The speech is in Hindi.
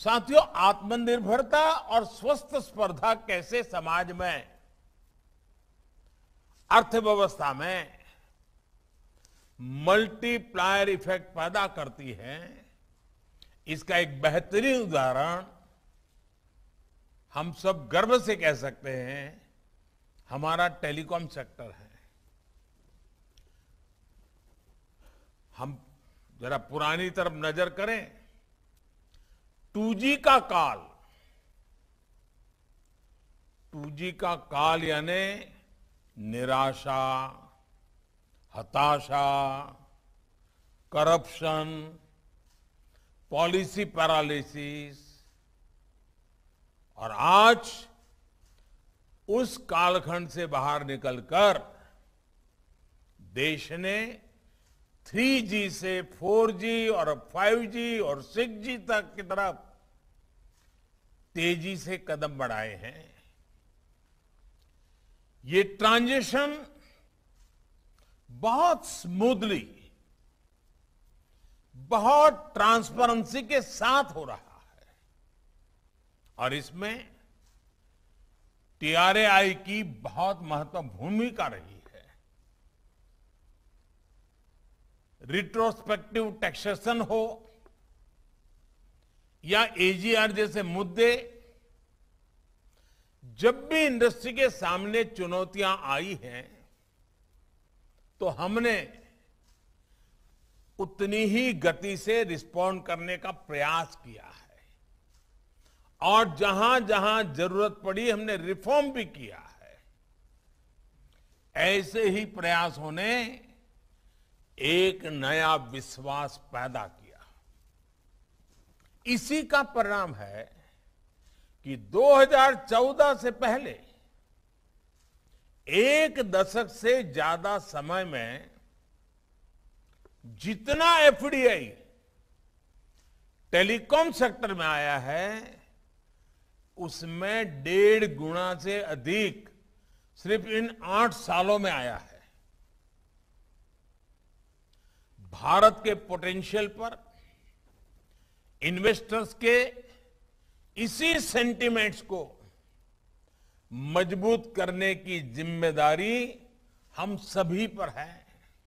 साथियों आत्मनिर्भरता और स्वस्थ स्पर्धा कैसे समाज में अर्थव्यवस्था में मल्टीप्लायर इफेक्ट पैदा करती है इसका एक बेहतरीन उदाहरण हम सब गर्व से कह सकते हैं हमारा टेलीकॉम सेक्टर है हम जरा पुरानी तरफ नजर करें जी का काल जी का काल यानी निराशा हताशा करप्शन पॉलिसी पैरालिसिस और आज उस कालखंड से बाहर निकलकर देश ने 3G से 4G और 5G और 6G तक की तरफ तेजी से कदम बढ़ाए हैं ये ट्रांजिशन बहुत स्मूथली बहुत ट्रांसपेरेंसी के साथ हो रहा है और इसमें टीआरएआई की बहुत महत्वपूर्ण भूमिका रही है रिट्रोस्पेक्टिव टैक्सेशन हो या एजीआर जैसे मुद्दे जब भी इंडस्ट्री के सामने चुनौतियां आई हैं तो हमने उतनी ही गति से रिस्पॉन्ड करने का प्रयास किया है और जहां जहां जरूरत पड़ी हमने रिफॉर्म भी किया है ऐसे ही प्रयासों ने एक नया विश्वास पैदा किया इसी का परिणाम है कि 2014 से पहले एक दशक से ज्यादा समय में जितना एफडीआई टेलीकॉम सेक्टर में आया है उसमें डेढ़ गुणा से अधिक सिर्फ इन आठ सालों में आया है भारत के पोटेंशियल पर इन्वेस्टर्स के इसी सेंटीमेंट्स को मजबूत करने की जिम्मेदारी हम सभी पर है